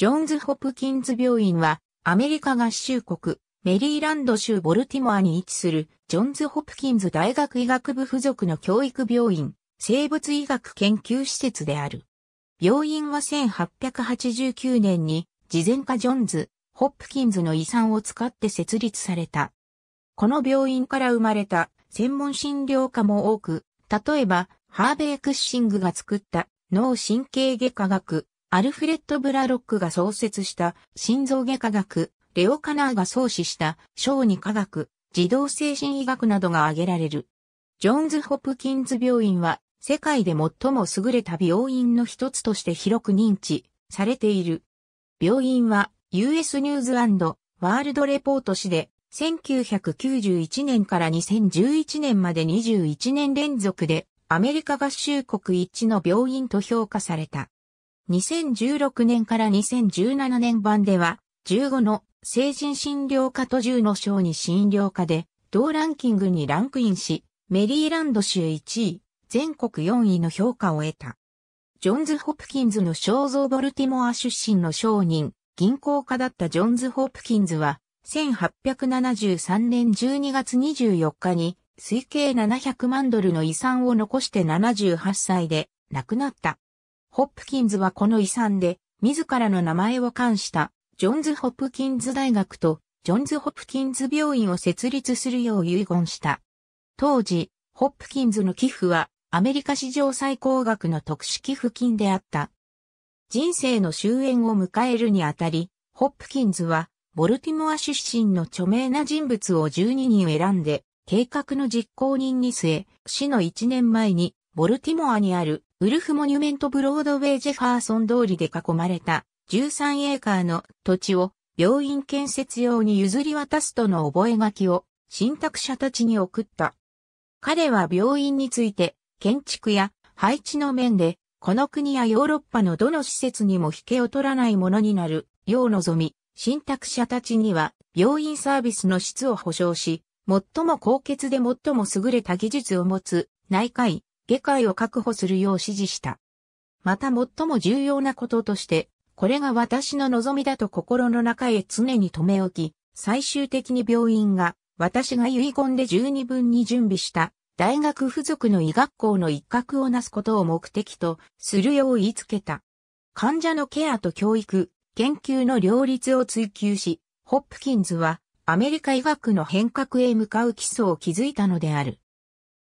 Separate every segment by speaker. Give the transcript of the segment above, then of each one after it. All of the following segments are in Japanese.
Speaker 1: ジョンズ・ホプキンズ病院は、アメリカ合衆国、メリーランド州ボルティモアに位置する、ジョンズ・ホプキンズ大学医学部附属の教育病院、生物医学研究施設である。病院は1889年に、事前科ジョンズ、ホップキンズの遺産を使って設立された。この病院から生まれた専門診療科も多く、例えば、ハーベイ・クッシングが作った脳神経外科学、アルフレッド・ブラロックが創設した心臓外科学、レオ・カナーが創始した小児科学、児童精神医学などが挙げられる。ジョンズ・ホプキンズ病院は世界で最も優れた病院の一つとして広く認知されている。病院は US ニューズワールドレポート誌で1991年から2011年まで21年連続でアメリカ合衆国一の病院と評価された。2016年から2017年版では、15の成人診療科と10の小児診療科で、同ランキングにランクインし、メリーランド州1位、全国4位の評価を得た。ジョンズ・ホプキンズの肖像ボルティモア出身の商人、銀行家だったジョンズ・ホプキンズは、1873年12月24日に、推計700万ドルの遺産を残して78歳で亡くなった。ホップキンズはこの遺産で、自らの名前を冠した、ジョンズ・ホップキンズ大学と、ジョンズ・ホップキンズ病院を設立するよう遺言した。当時、ホップキンズの寄付は、アメリカ史上最高額の特殊寄付金であった。人生の終焉を迎えるにあたり、ホップキンズは、ボルティモア出身の著名な人物を12人選んで、計画の実行人に据え、死の1年前に、ボルティモアにあるウルフモニュメントブロードウェイジェファーソン通りで囲まれた13エーカーの土地を病院建設用に譲り渡すとの覚書を信託者たちに送った。彼は病院について建築や配置の面でこの国やヨーロッパのどの施設にも引けを取らないものになるよう望み、信託者たちには病院サービスの質を保障し、最も高潔で最も優れた技術を持つ内科医、科医を確保するよう指示した。また最も重要なこととして、これが私の望みだと心の中へ常に留め置き、最終的に病院が私が遺言で十二分に準備した大学付属の医学校の一角をなすことを目的とするよう言いつけた。患者のケアと教育、研究の両立を追求し、ホップキンズはアメリカ医学の変革へ向かう基礎を築いたのである。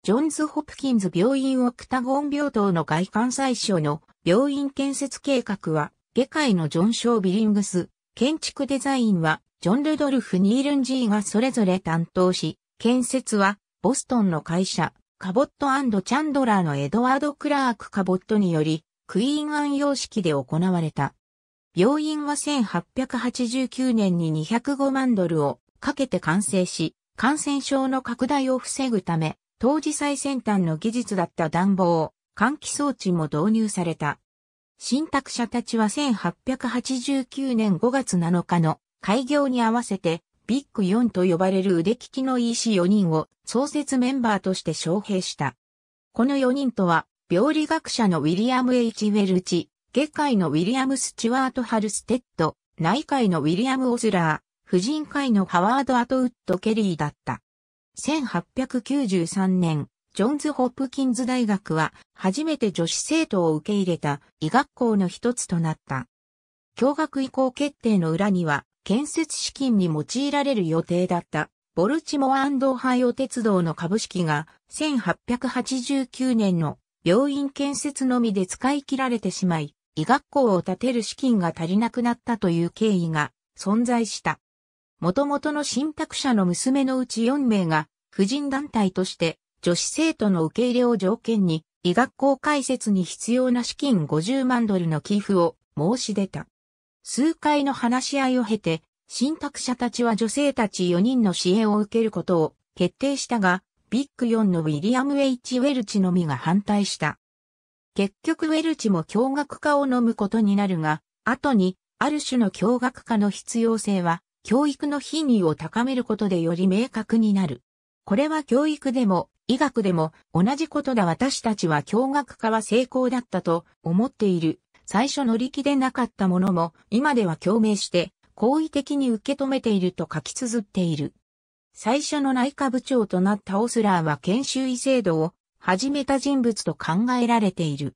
Speaker 1: ジョンズ・ホプキンズ病院オクタゴン病棟の外観最初の病院建設計画は、下界のジョン・ショー・ビリングス、建築デザインは、ジョン・ルドルフ・ニールン・ジーがそれぞれ担当し、建設は、ボストンの会社、カボットチャンドラーのエドワード・クラーク・カボットにより、クイーン案様式で行われた。病院は1889年に205万ドルをかけて完成し、感染症の拡大を防ぐため、当時最先端の技術だった暖房、換気装置も導入された。新宅者たちは1889年5月7日の開業に合わせてビッグ4と呼ばれる腕利きの e c 4人を創設メンバーとして招聘した。この4人とは、病理学者のウィリアム・エイチ・ウェルチ、外科医のウィリアム・スチュワート・ハルステッド、内科医のウィリアム・オズラー、婦人科医のハワード・アトウッド・ケリーだった。1893年、ジョンズ・ホップキンズ大学は初めて女子生徒を受け入れた医学校の一つとなった。教学移行決定の裏には建設資金に用いられる予定だったボルチモアンハイオ鉄道の株式が1889年の病院建設のみで使い切られてしまい、医学校を建てる資金が足りなくなったという経緯が存在した。元々の信託者の娘のうち4名が、婦人団体として女子生徒の受け入れを条件に、医学校開設に必要な資金50万ドルの寄付を申し出た。数回の話し合いを経て、信託者たちは女性たち4人の支援を受けることを決定したが、ビッグ4のウィリアム・ H・ ウェルチのみが反対した。結局ウェルチも驚愕化を飲むことになるが、後に、ある種の驚愕化の必要性は教育の品位を高めることでより明確になる。これは教育でも医学でも同じことだ私たちは教学科は成功だったと思っている。最初乗り気でなかったものも今では共鳴して好意的に受け止めていると書き綴っている。最初の内科部長となったオスラーは研修医制度を始めた人物と考えられている。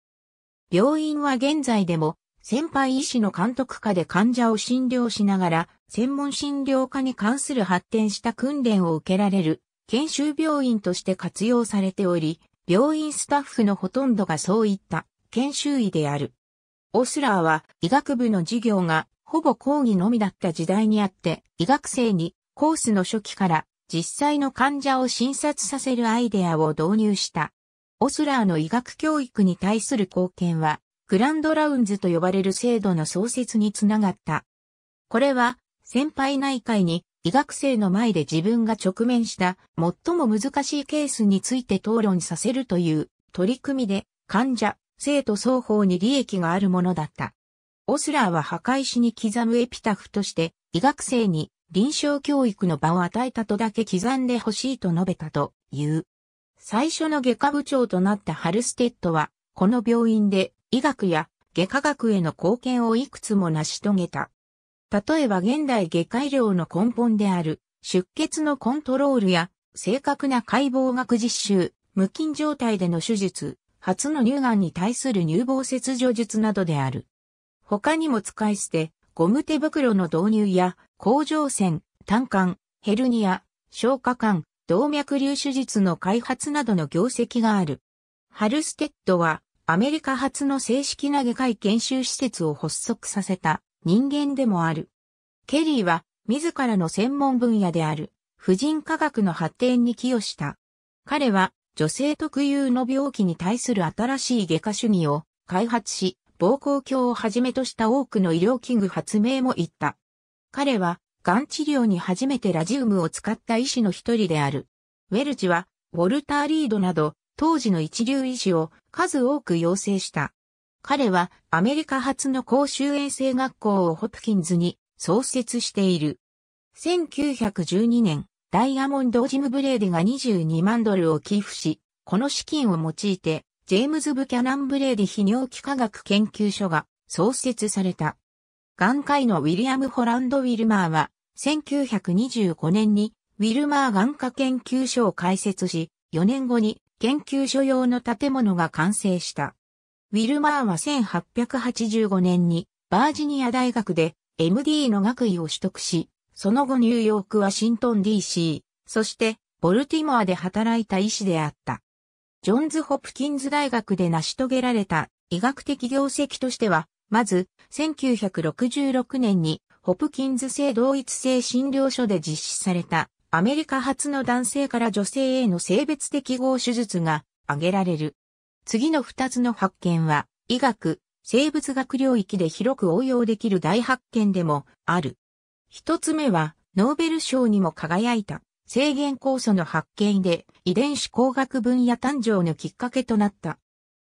Speaker 1: 病院は現在でも先輩医師の監督下で患者を診療しながら専門診療科に関する発展した訓練を受けられる研修病院として活用されており、病院スタッフのほとんどがそういった研修医である。オスラーは医学部の授業がほぼ講義のみだった時代にあって、医学生にコースの初期から実際の患者を診察させるアイデアを導入した。オスラーの医学教育に対する貢献は、グランドラウンズと呼ばれる制度の創設につながった。これは、先輩内会に医学生の前で自分が直面した最も難しいケースについて討論させるという取り組みで患者、生徒双方に利益があるものだった。オスラーは破壊しに刻むエピタフとして医学生に臨床教育の場を与えたとだけ刻んでほしいと述べたという。最初の外科部長となったハルステッドは、この病院で医学や外科学への貢献をいくつも成し遂げた。例えば現代外科医療の根本である出血のコントロールや正確な解剖学実習、無菌状態での手術、初の乳がんに対する乳房切除術などである。他にも使い捨て、ゴム手袋の導入や、甲状腺、胆管、ヘルニア、消化管、動脈瘤手術の開発などの業績がある。ハルステッドは、アメリカ初の正式な外科医研修施設を発足させた、人間でもある。ケリーは自らの専門分野である婦人科学の発展に寄与した。彼は女性特有の病気に対する新しい外科主義を開発し、膀胱鏡をはじめとした多くの医療器具発明も言った。彼は、がん治療に初めてラジウムを使った医師の一人である。ウェルチは、ウォルター・リードなど、当時の一流医師を数多く養成した。彼はアメリカ初の公衆衛生学校をホプキンズに創設している。1912年、ダイヤモンド・ジム・ブレーデが22万ドルを寄付し、この資金を用いて、ジェームズ・ブキャナン・ブレーデ泌尿器科学研究所が創設された。眼科医のウィリアム・ホランド・ウィルマーは、1925年にウィルマー眼科研究所を開設し、4年後に研究所用の建物が完成した。ウィルマーは1885年にバージニア大学で MD の学位を取得し、その後ニューヨークワシントン DC、そしてボルティモアで働いた医師であった。ジョンズ・ホプキンズ大学で成し遂げられた医学的業績としては、まず、1966年にホプキンズ性同一性診療所で実施されたアメリカ初の男性から女性への性別適合手術が挙げられる。次の二つの発見は、医学、生物学領域で広く応用できる大発見でもある。一つ目は、ノーベル賞にも輝いた、制限酵素の発見で、遺伝子工学分野誕生のきっかけとなった。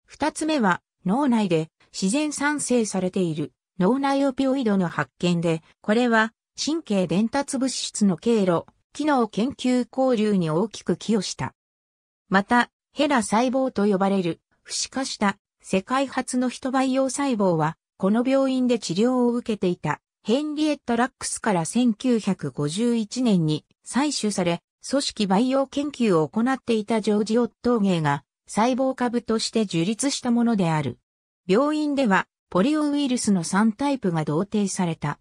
Speaker 1: 二つ目は、脳内で自然産生されている脳内オピオイドの発見で、これは神経伝達物質の経路、機能研究交流に大きく寄与した。また、ヘラ細胞と呼ばれる、不死化した世界初の人培養細胞は、この病院で治療を受けていたヘンリエット・ラックスから1951年に採取され、組織培養研究を行っていたジョージ・オットーゲーが細胞株として樹立したものである。病院ではポリオウイルスの3タイプが同定された。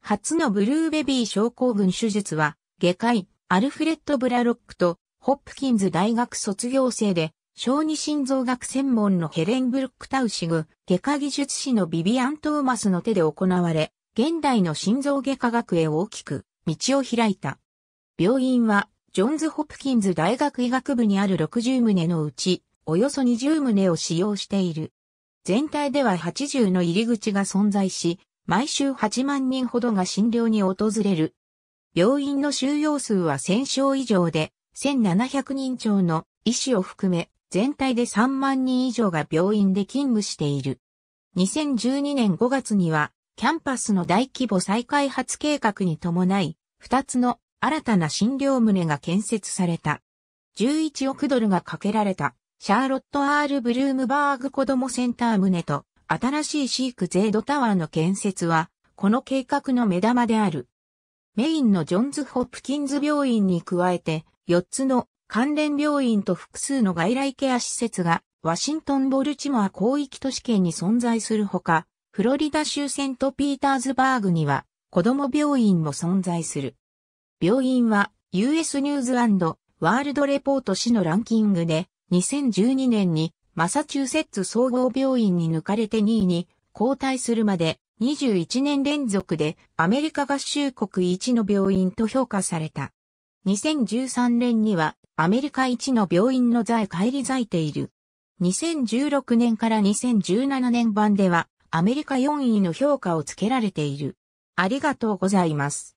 Speaker 1: 初のブルーベビー症候群手術は、外科医、アルフレッド・ブラロックとホップキンズ大学卒業生で、小児心臓学専門のヘレンブルック・タウシグ、外科技術士のビビアン・トーマスの手で行われ、現代の心臓外科学へ大きく道を開いた。病院は、ジョンズ・ホップキンズ大学医学部にある60棟のうち、およそ20棟を使用している。全体では80の入り口が存在し、毎週8万人ほどが診療に訪れる。病院の収容数は1000床以上で、1700人超の医師を含め、全体で3万人以上が病院で勤務している。2012年5月には、キャンパスの大規模再開発計画に伴い、2つの新たな診療棟が建設された。11億ドルがかけられた、シャーロット・アール・ブルームバーグ子供センター棟と、新しいシーク・ゼード・タワーの建設は、この計画の目玉である。メインのジョンズ・ホップキンズ病院に加えて、4つの関連病院と複数の外来ケア施設がワシントン・ボルチモア広域都市圏に存在するほか、フロリダ州セント・ピーターズバーグには子供病院も存在する。病院は US ニューズワールドレポート市のランキングで2012年にマサチューセッツ総合病院に抜かれて2位に交代するまで21年連続でアメリカ合衆国一の病院と評価された。2013年にはアメリカ一の病院の座へ返り咲いている。2016年から2017年版ではアメリカ4位の評価をつけられている。ありがとうございます。